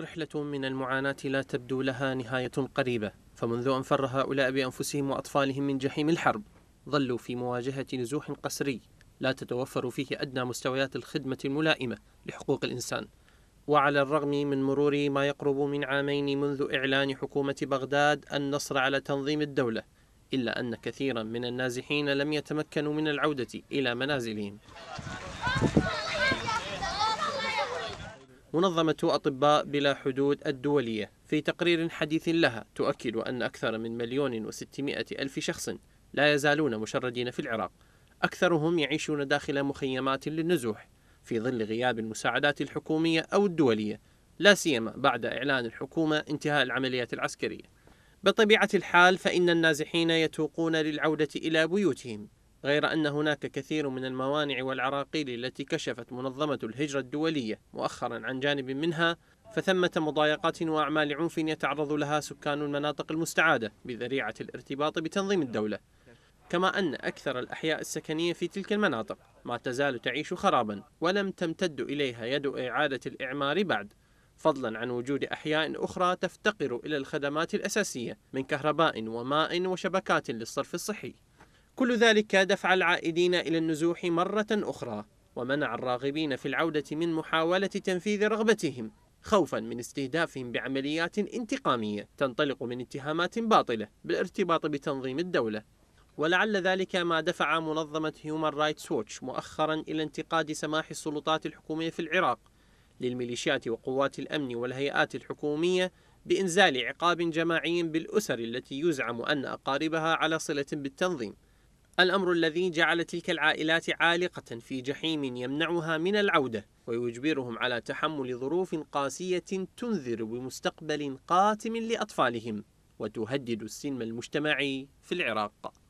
رحلة من المعاناة لا تبدو لها نهاية قريبة فمنذ أن فر هؤلاء بأنفسهم وأطفالهم من جحيم الحرب ظلوا في مواجهة نزوح قسري لا تتوفر فيه أدنى مستويات الخدمة الملائمة لحقوق الإنسان وعلى الرغم من مرور ما يقرب من عامين منذ إعلان حكومة بغداد النصر على تنظيم الدولة إلا أن كثيرا من النازحين لم يتمكنوا من العودة إلى منازلهم منظمة أطباء بلا حدود الدولية في تقرير حديث لها تؤكد أن أكثر من مليون وستمائة ألف شخص لا يزالون مشردين في العراق أكثرهم يعيشون داخل مخيمات للنزوح في ظل غياب المساعدات الحكومية أو الدولية لا سيما بعد إعلان الحكومة انتهاء العمليات العسكرية بطبيعة الحال فإن النازحين يتوقون للعودة إلى بيوتهم غير أن هناك كثير من الموانع والعراقيل التي كشفت منظمة الهجرة الدولية مؤخرا عن جانب منها فثمة مضايقات وأعمال عنف يتعرض لها سكان المناطق المستعادة بذريعة الارتباط بتنظيم الدولة كما أن أكثر الأحياء السكنية في تلك المناطق ما تزال تعيش خرابا ولم تمتد إليها يد إعادة الإعمار بعد فضلا عن وجود أحياء أخرى تفتقر إلى الخدمات الأساسية من كهرباء وماء وشبكات للصرف الصحي كل ذلك دفع العائدين إلى النزوح مرة أخرى ومنع الراغبين في العودة من محاولة تنفيذ رغبتهم خوفا من استهدافهم بعمليات انتقامية تنطلق من اتهامات باطلة بالارتباط بتنظيم الدولة ولعل ذلك ما دفع منظمة هيومن رايتس ووتش مؤخرا إلى انتقاد سماح السلطات الحكومية في العراق للميليشيات وقوات الأمن والهيئات الحكومية بإنزال عقاب جماعي بالأسر التي يزعم أن أقاربها على صلة بالتنظيم الأمر الذي جعل تلك العائلات عالقة في جحيم يمنعها من العودة ويجبرهم على تحمل ظروف قاسية تنذر بمستقبل قاتم لأطفالهم وتهدد السلم المجتمعي في العراق